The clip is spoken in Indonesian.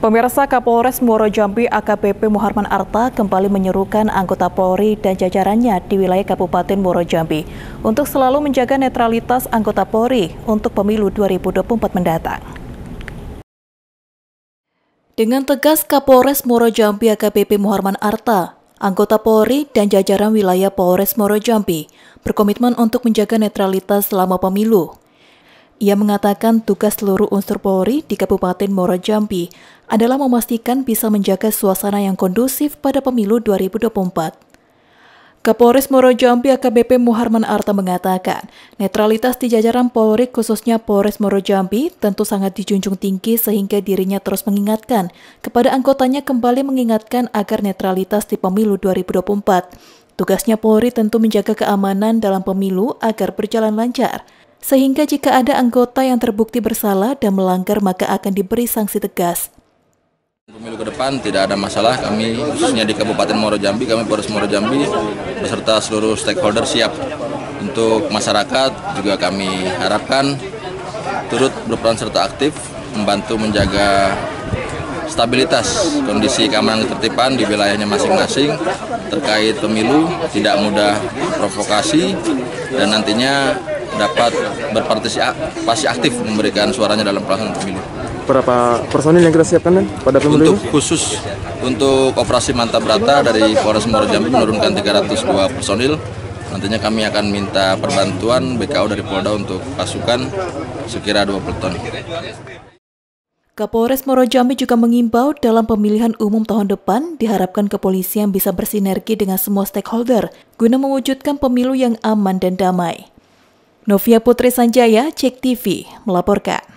Pemirsa Kapolres Muaro Jambi AKBP Muharman Arta kembali menyerukan anggota Polri dan jajarannya di wilayah Kabupaten Muaro Jambi untuk selalu menjaga netralitas anggota Polri untuk pemilu 2024 mendatang. Dengan tegas Kapolres Muaro Jambi AKBP Muharman Arta, anggota Polri dan jajaran wilayah Polres Muaro Jambi berkomitmen untuk menjaga netralitas selama pemilu. Ia mengatakan tugas seluruh unsur Polri di Kabupaten Moro Jambi adalah memastikan bisa menjaga suasana yang kondusif pada pemilu 2024. Kapolres Moro Jambi AKBP Muharman Arta mengatakan, netralitas di jajaran Polri khususnya Polres Moro Jambi tentu sangat dijunjung tinggi sehingga dirinya terus mengingatkan kepada anggotanya kembali mengingatkan agar netralitas di pemilu 2024. Tugasnya Polri tentu menjaga keamanan dalam pemilu agar berjalan lancar sehingga jika ada anggota yang terbukti bersalah dan melanggar maka akan diberi sanksi tegas. Pemilu ke depan tidak ada masalah, kami khususnya di Kabupaten Moro Jambi, kami Polres Moro Jambi beserta seluruh stakeholder siap untuk masyarakat juga kami harapkan turut berperan serta aktif membantu menjaga stabilitas kondisi keamanan tertiban di wilayahnya masing-masing terkait pemilu tidak mudah provokasi dan nantinya dapat berpartisipasi aktif memberikan suaranya dalam pelaksanaan pemilu. Berapa personil yang kita siapkan dan pada pemilu Untuk ini? khusus untuk operasi mantap rata dari Polres Muara Jambi menurunkan 302 personil. Nantinya kami akan minta perbantuan BKO dari Polda untuk pasukan sekira 20 ton. Kapolres Moro Jambi juga mengimbau dalam pemilihan umum tahun depan diharapkan kepolisian bisa bersinergi dengan semua stakeholder guna mewujudkan pemilu yang aman dan damai. Novia Putri Sanjaya, Cek TV, melaporkan.